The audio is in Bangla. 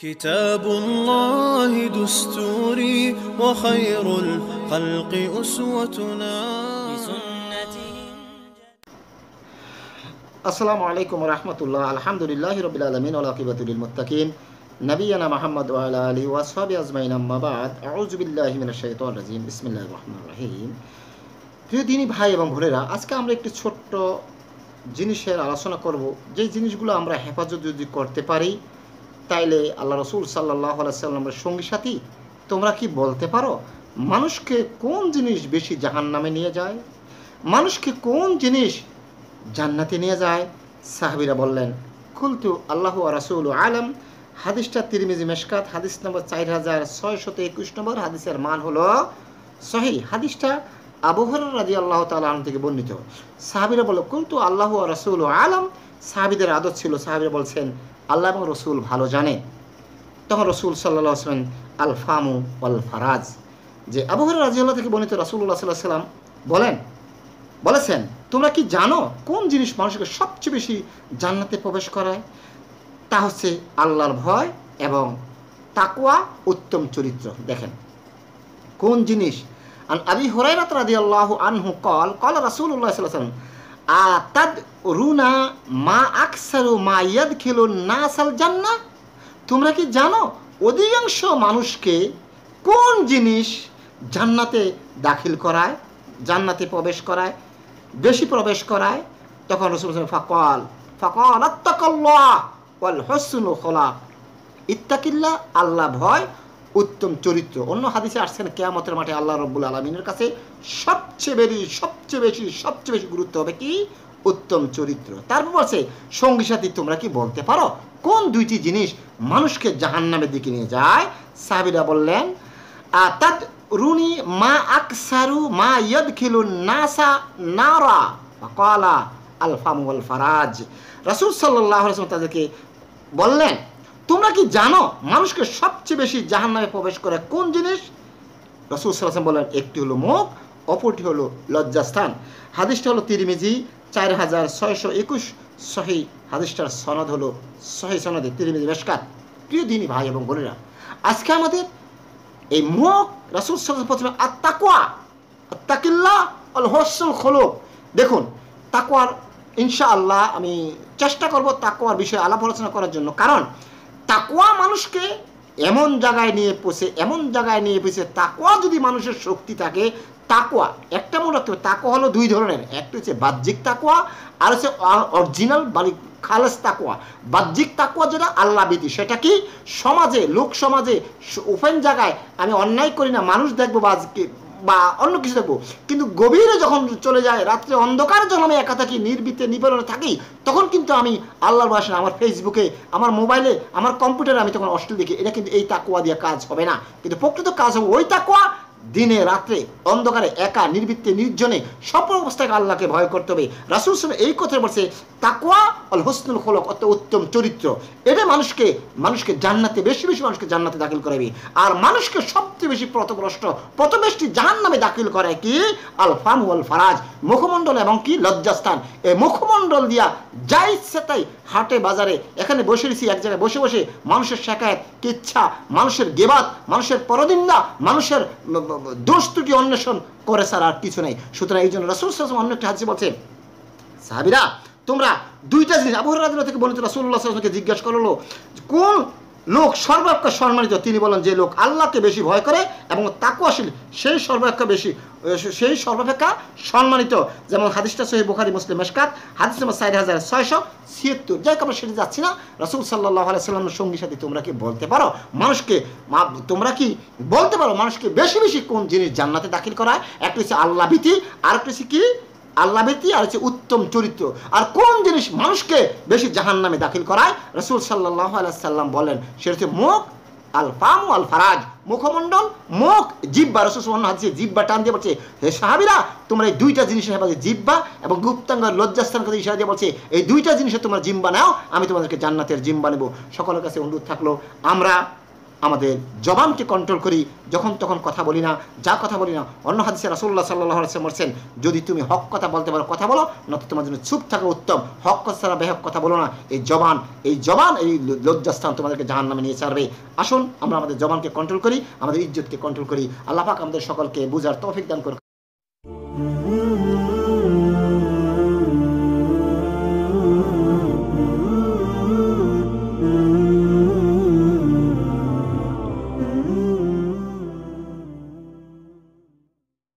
كتاب الله دستوري وخير الخلق أسوتنا আসসালামু আলাইকুম রহমতুল্লাহ আলহামদুলিল্লাহ রবিল আলমিন আলাকিবাতুল মুত্তাকিন নবীনা মোহাম্মদ ওয়ালা আলী ওয়াসহাবি আজমাইন আম্মাবাদ আউজুবিল্লাহ মিনাশ শাইতানির রাজিম বিসমিল্লাহির রহমানির রহিম প্রিয় দিনই ভাই এবং ভোরেরা আজকে আমরা একটি ছোট্ট জিনিসের আলোচনা করব যে জিনিসগুলো আমরা হেফাজত যদি করতে পারি তাইলে আল্লাহ রসুল সাল্লাহ আলাইসাল্লামের সঙ্গী সাথী তোমরা কি বলতে পারো মানুষকে কোন জিনিস বেশি জাহান নামে নিয়ে যায় মানুষকে কোন জিনিস জান্নাতে নিয়ে যায় সাহাবিরা বললেন কুলতু আল্লাহ রাসুল আলম হাদিসটা তিরমিজি মেশকাত হাদিস নম্বর চার হাজার ছয়শত একুশ নম্বর হাদিসের মান হলো সহি হাদিসটা আবহর রাজি আল্লাহ তালাম থেকে বর্ণিত সাহাবিরা বলল কুলতু আল্লাহ রাসুল আলম সাহাবিদের আদত ছিল সাহাবিরা বলছেন আল্লাহ এবং রসুল ভালো জানে তখন রসুল সাল্লাহ আসলেন আল ফামু অল ফারাজ যে আবহাওয়া রাজিউল্লাহ থেকে বনিত রসুল্লাহ সাল্লাহ সাল্লাম বলেন বলেছেন তোমরা কি জানো কোন জিনিস মানুষকে সবচেয়ে বেশি জান্নাতে প্রবেশ করায় তা হচ্ছে আল্লাহর ভয় এবং তাকুয়া উত্তম চরিত্র দেখেন কোন জিনিস হরাই রাত রাজি আল্লাহ আনহু কল কল রাসুল্লাহ সাল্লাহ সাল্লাম আতাদ রুনা মা আকসারু মা ইয়াদ খেলো না জান্না তোমরা কি জানো অধিকাংশ মানুষকে কোন জিনিস জান্নাতে দাখিল করায় জান্নাতে প্রবেশ করায় বেশি প্রবেশ করায় তখন রসুল ফকল ফকল আত্মকল্লা ওয়াল হসুল খোলা ইত্তাকিল্লা আল্লাহ ভয় উত্তম চরিত্র অন্য হাদিসে আসছেন কেয়ামতের মাঠে আল্লাহ রব্বুল আলমিনের কাছে সবচেয়ে বেশি সবচেয়ে বেশি সবচেয়ে বেশি গুরুত্ব হবে কি উত্তম চরিত্র তারপর বলছে সঙ্গী সাথী তোমরা কি বলতে পারো কোন দুইটি জিনিস মানুষকে জাহান্নামের দিকে নিয়ে যায় সাহাবিরা বললেন তাত রুনি মা আকসারু মা ইয়দ খিলু নাসা নারা কলা আলফাম ফারাজ রাসুল সাল্লাহ তাদেরকে বললেন তোমরা কি জানো মানুষকে সবচেয়ে বেশি জাহান নামে প্রবেশ করে কোন জিনিস রসুল সাল্লাম বলেন একটি হলো মুখ অপরটি হলো লজ্জাস্থান হাদিসটা হলো তিরিমিজি চার হাজার ছয়শো একুশ সহি হাদিসটার সনদ হলো সহি সনদে তিরিমিজি বেশকার প্রিয় দিনী ভাই এবং বোনেরা আজকে আমাদের এই মুখ রসুল সাল্লাম প্রথমে আত্মাকুয়া আত্মাকিল্লা অল হোসল খোলো দেখুন তাকুয়ার ইনশাআল্লাহ আমি চেষ্টা করব তাকুয়ার বিষয়ে আলাপ আলোচনা করার জন্য কারণ তাকুয়া মানুষকে এমন জায়গায় নিয়ে পোষে এমন জায়গায় নিয়ে পেছে তাকুয়া যদি মানুষের শক্তি থাকে তাকুয়া একটা মনে রাখতে হবে তাকুয়া হলো দুই ধরনের একটা হচ্ছে বাহ্যিক তাকুয়া আর হচ্ছে অরিজিনাল বালি মানে খালেস তাকুয়া বাহ্যিক তাকুয়া যেটা আল্লাহ বিধি সেটা কি সমাজে লোক সমাজে ওপেন জায়গায় আমি অন্যায় করি না মানুষ দেখবো বাজকে বা অন্য কিছু দেখবো কিন্তু গভীরে যখন চলে যায় রাত্রে অন্ধকারে যখন আমি একা থাকি নির্বিতে নিবেদনে থাকি তখন কিন্তু আমি আল্লাহর বাসে আমার ফেসবুকে আমার মোবাইলে আমার কম্পিউটারে আমি তখন অশ্লীল দেখি এটা কিন্তু এই তাকুয়া দিয়ে কাজ হবে না কিন্তু প্রকৃত কাজ হবে ওই তাকুয়া দিনে রাত্রে অন্ধকারে একা নির্বৃত্তে নির্জনে সব অবস্থায় আল্লাহকে ভয় করতে হবে রাসুল সাহেব এই কথা বলছে তাকুয়া অল হোসনুল খোলক অত উত্তম চরিত্র এটা মানুষকে মানুষকে জান্নাতে বেশি বেশি মানুষকে জান্নাতে দাখিল করাবে আর মানুষকে সবচেয়ে বেশি প্রতভ্রষ্ট প্রথমেষ্টি জাহান নামে দাখিল করে কি আল ফাম ওয়াল ফারাজ মুখমণ্ডল এবং কি লজ্জাস্থান এই মুখমণ্ডল দিয়া যাই ইচ্ছে তাই হাটে বাজারে এখানে বসে রেছি এক জায়গায় বসে বসে মানুষের শেখায় কিচ্ছা মানুষের গেবাত মানুষের পরদিন্দা মানুষের দোষ ত্রুটি অন্বেষণ করে স্যার আর কিছু নাই সুতরাং এই জন্য রসুল অন্য একটা হাদিসে বলছে সাহাবিরা তোমরা দুইটা জিনিস আবহাওয়া থেকে বলেছো রসুল্লাহ সাল্লামকে জিজ্ঞাসা করলো কোন লোক সর্বাপেক্ষা সম্মানিত তিনি বলেন যে লোক আল্লাহকে বেশি ভয় করে এবং তাকুয়াশীল সেই সর্বাপেক্ষা বেশি সেই সর্বাপেক্ষা সম্মানিত যেমন হাদিসটা সহি বুখারি মুসলিম মেশকাত হাদিস নম্বর চার হাজার ছয়শো ছিয়াত্তর যাই আমরা সেটা যাচ্ছি না রসুল সাল্লাহ আলাইসাল্লামের সঙ্গী সাথে তোমরা কি বলতে পারো মানুষকে তোমরা কি বলতে পারো মানুষকে বেশি বেশি কোন জিনিস জান্নাতে দাখিল করা একটা হচ্ছে আল্লাহ ভীতি আর একটা হচ্ছে কি আল্লাহ ব্যক্তি আর হচ্ছে উত্তম চরিত্র আর কোন জিনিস মানুষকে বেশি জাহান নামে দাখিল করায় রসুল সাল্লাহ সাল্লাম বলেন সেটা হচ্ছে মুখ আল ফাম আল ফারাজ মুখমণ্ডল মুখ জিব্বা রসুসমান হাদিসে জিব্বা টান দিয়ে বলছে হে সাহাবিরা তোমরা এই দুইটা জিনিসের হেফাজত জিব্বা এবং গুপ্তাঙ্গ লজ্জাস্থান কথা ইশারা দিয়ে বলছে এই দুইটা জিনিসে তোমরা জিম্বা নাও আমি তোমাদেরকে জান্নাতের জিম্বা নেব সকলের কাছে অনুরোধ থাকলো আমরা আমাদের জবানকে কন্ট্রোল করি যখন তখন কথা বলি না যা কথা বলি না অন্য হাদিসে রাসুল্লাহ সাল্লাহ আলসালাম বলছেন যদি তুমি হক কথা বলতে পারো কথা বলো নত তোমার জন্য চুপ থাকা উত্তম হক কথা ছাড়া বেহক কথা বলো না এই জবান এই জবান এই লজ্জাস্থান তোমাদেরকে জাহান নামে নিয়ে ছাড়বে আসুন আমরা আমাদের জবানকে কন্ট্রোল করি আমাদের ইজ্জতকে কন্ট্রোল করি আল্লাহ আমাদের সকলকে বুঝার তৌফিক দান করে